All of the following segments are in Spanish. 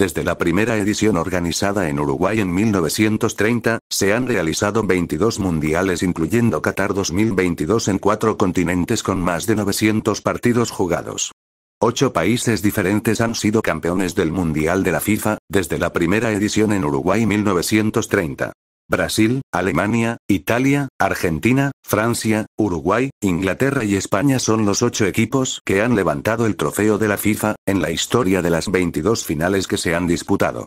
Desde la primera edición organizada en Uruguay en 1930, se han realizado 22 mundiales incluyendo Qatar 2022 en cuatro continentes con más de 900 partidos jugados. Ocho países diferentes han sido campeones del Mundial de la FIFA, desde la primera edición en Uruguay 1930. Brasil, Alemania, Italia, Argentina, Francia, Uruguay, Inglaterra y España son los ocho equipos que han levantado el trofeo de la FIFA, en la historia de las 22 finales que se han disputado.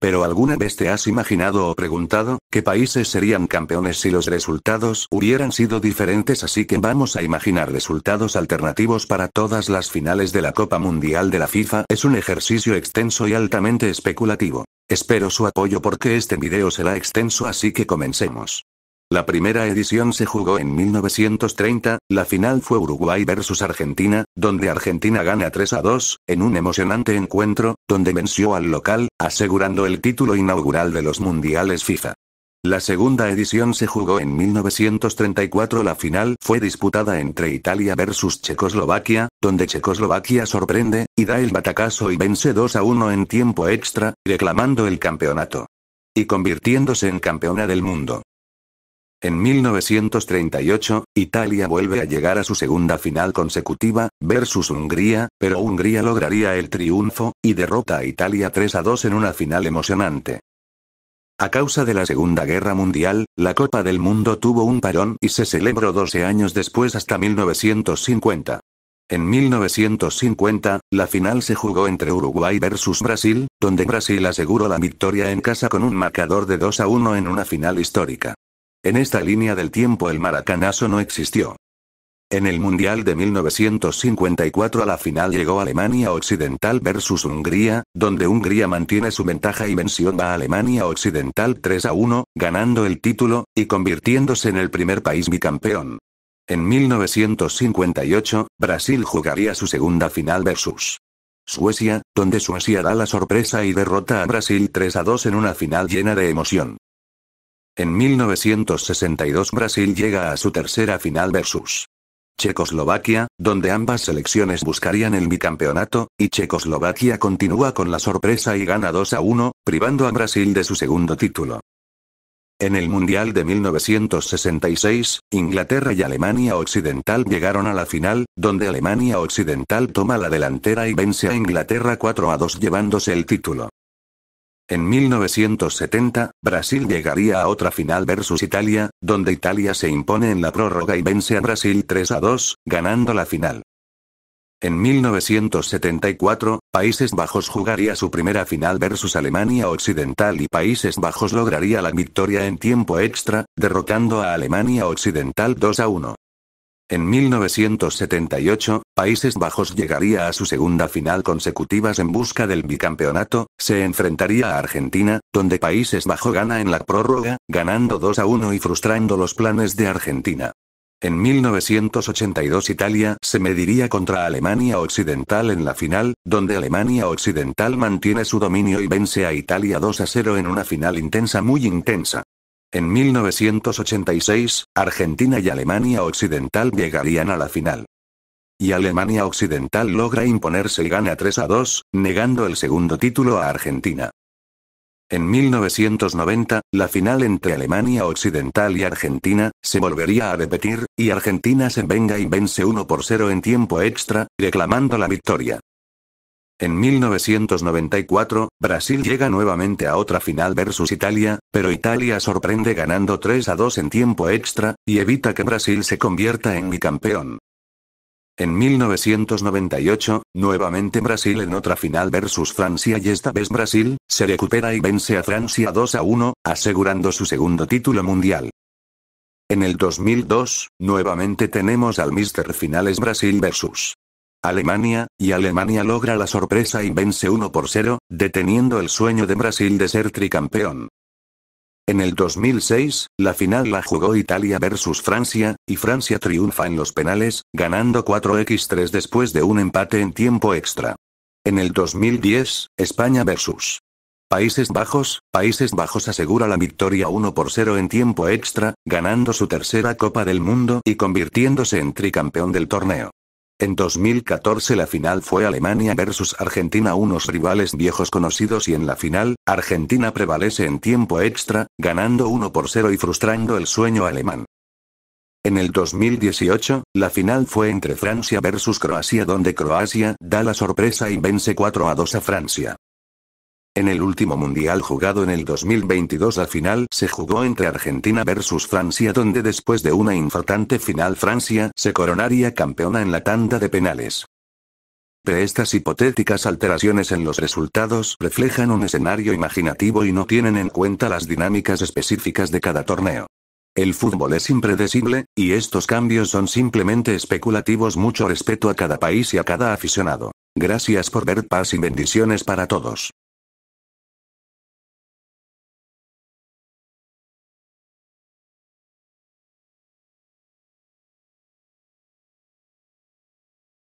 Pero alguna vez te has imaginado o preguntado, ¿qué países serían campeones si los resultados hubieran sido diferentes? Así que vamos a imaginar resultados alternativos para todas las finales de la Copa Mundial de la FIFA. Es un ejercicio extenso y altamente especulativo. Espero su apoyo porque este video será extenso así que comencemos. La primera edición se jugó en 1930, la final fue Uruguay versus Argentina, donde Argentina gana 3 a 2, en un emocionante encuentro, donde venció al local, asegurando el título inaugural de los mundiales FIFA. La segunda edición se jugó en 1934. La final fue disputada entre Italia versus Checoslovaquia, donde Checoslovaquia sorprende, y da el batacazo y vence 2 a 1 en tiempo extra, reclamando el campeonato. Y convirtiéndose en campeona del mundo. En 1938, Italia vuelve a llegar a su segunda final consecutiva, versus Hungría, pero Hungría lograría el triunfo, y derrota a Italia 3 a 2 en una final emocionante. A causa de la Segunda Guerra Mundial, la Copa del Mundo tuvo un parón y se celebró 12 años después hasta 1950. En 1950, la final se jugó entre Uruguay versus Brasil, donde Brasil aseguró la victoria en casa con un marcador de 2 a 1 en una final histórica. En esta línea del tiempo el maracanazo no existió. En el Mundial de 1954 a la final llegó Alemania Occidental versus Hungría, donde Hungría mantiene su ventaja y menciona a Alemania Occidental 3 a 1, ganando el título, y convirtiéndose en el primer país bicampeón. En 1958, Brasil jugaría su segunda final versus Suecia, donde Suecia da la sorpresa y derrota a Brasil 3 a 2 en una final llena de emoción. En 1962 Brasil llega a su tercera final versus Checoslovaquia, donde ambas selecciones buscarían el bicampeonato, y Checoslovaquia continúa con la sorpresa y gana 2 a 1, privando a Brasil de su segundo título. En el Mundial de 1966, Inglaterra y Alemania Occidental llegaron a la final, donde Alemania Occidental toma la delantera y vence a Inglaterra 4 a 2 llevándose el título. En 1970, Brasil llegaría a otra final versus Italia, donde Italia se impone en la prórroga y vence a Brasil 3 a 2, ganando la final. En 1974, Países Bajos jugaría su primera final versus Alemania Occidental y Países Bajos lograría la victoria en tiempo extra, derrotando a Alemania Occidental 2 a 1. En 1978, Países Bajos llegaría a su segunda final consecutivas en busca del bicampeonato, se enfrentaría a Argentina, donde Países Bajos gana en la prórroga, ganando 2 a 1 y frustrando los planes de Argentina. En 1982 Italia se mediría contra Alemania Occidental en la final, donde Alemania Occidental mantiene su dominio y vence a Italia 2 a 0 en una final intensa muy intensa. En 1986, Argentina y Alemania Occidental llegarían a la final. Y Alemania Occidental logra imponerse y gana 3 a 2, negando el segundo título a Argentina. En 1990, la final entre Alemania Occidental y Argentina, se volvería a repetir, y Argentina se venga y vence 1 por 0 en tiempo extra, reclamando la victoria. En 1994, Brasil llega nuevamente a otra final versus Italia, pero Italia sorprende ganando 3 a 2 en tiempo extra, y evita que Brasil se convierta en bicampeón. En 1998, nuevamente Brasil en otra final versus Francia y esta vez Brasil, se recupera y vence a Francia 2 a 1, asegurando su segundo título mundial. En el 2002, nuevamente tenemos al Mister Finales Brasil versus Alemania, y Alemania logra la sorpresa y vence 1 por 0, deteniendo el sueño de Brasil de ser tricampeón. En el 2006, la final la jugó Italia versus Francia, y Francia triunfa en los penales, ganando 4x3 después de un empate en tiempo extra. En el 2010, España versus Países Bajos, Países Bajos asegura la victoria 1 por 0 en tiempo extra, ganando su tercera Copa del Mundo y convirtiéndose en tricampeón del torneo. En 2014 la final fue Alemania versus Argentina, unos rivales viejos conocidos y en la final, Argentina prevalece en tiempo extra, ganando 1 por 0 y frustrando el sueño alemán. En el 2018, la final fue entre Francia versus Croacia donde Croacia da la sorpresa y vence 4 a 2 a Francia. En el último mundial jugado en el 2022 la final se jugó entre Argentina versus Francia donde después de una infartante final Francia se coronaría campeona en la tanda de penales. De estas hipotéticas alteraciones en los resultados reflejan un escenario imaginativo y no tienen en cuenta las dinámicas específicas de cada torneo. El fútbol es impredecible, y estos cambios son simplemente especulativos. Mucho respeto a cada país y a cada aficionado. Gracias por ver paz y bendiciones para todos.